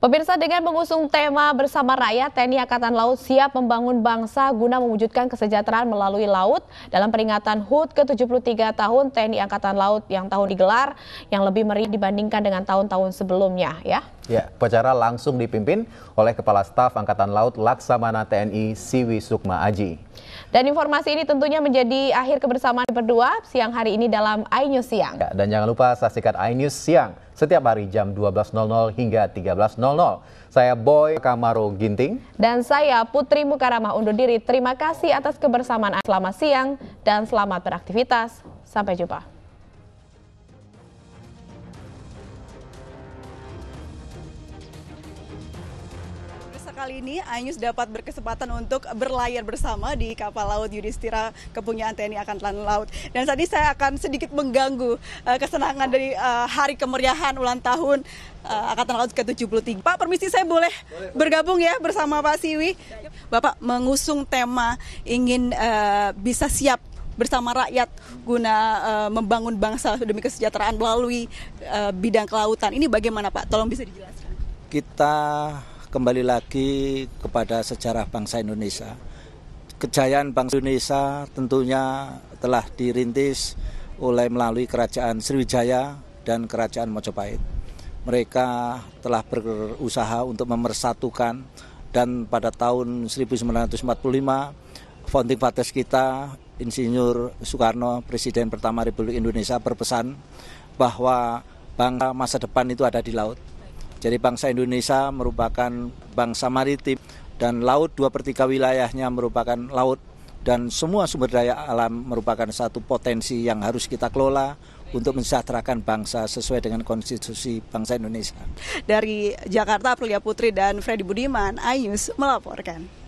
Pemirsa dengan mengusung tema bersama rakyat, TNI Angkatan Laut siap membangun bangsa guna mewujudkan kesejahteraan melalui laut dalam peringatan HUT ke-73 tahun TNI Angkatan Laut yang tahun digelar yang lebih meriah dibandingkan dengan tahun-tahun sebelumnya ya. Ya, upacara langsung dipimpin oleh Kepala Staf Angkatan Laut Laksamana TNI Siwi Sukma Aji. Dan informasi ini tentunya menjadi akhir kebersamaan berdua siang hari ini dalam iNews Siang. Ya, dan jangan lupa saksikan iNews Siang setiap hari jam 12.00 hingga 13.00. Saya Boy Kamaro Ginting. Dan saya Putri Mukaramah undur diri. Terima kasih atas kebersamaan. Selamat siang dan selamat beraktivitas. Sampai jumpa. kali ini Ainus dapat berkesempatan untuk berlayar bersama di kapal laut Yudhistira kepunyaan TNI Angkatan Laut. Dan tadi saya akan sedikit mengganggu uh, kesenangan dari uh, hari kemeriahan ulang tahun uh, Angkatan Laut ke-73. Pak, permisi saya boleh, boleh bergabung ya bersama Pak Siwi. Bapak mengusung tema ingin uh, bisa siap bersama rakyat guna uh, membangun bangsa demi kesejahteraan melalui uh, bidang kelautan. Ini bagaimana Pak? Tolong bisa dijelaskan. Kita kembali lagi kepada sejarah bangsa Indonesia. Kejayaan bangsa Indonesia tentunya telah dirintis oleh melalui kerajaan Sriwijaya dan kerajaan Majapahit Mereka telah berusaha untuk memersatukan dan pada tahun 1945 founding fathers kita Insinyur Soekarno Presiden pertama Republik Indonesia berpesan bahwa bangsa masa depan itu ada di laut. Jadi bangsa Indonesia merupakan bangsa maritim dan laut dua per tiga wilayahnya merupakan laut dan semua sumber daya alam merupakan satu potensi yang harus kita kelola untuk mensejahterakan bangsa sesuai dengan konstitusi bangsa Indonesia. Dari Jakarta, Prilia Putri dan Freddy Budiman, Ayus melaporkan.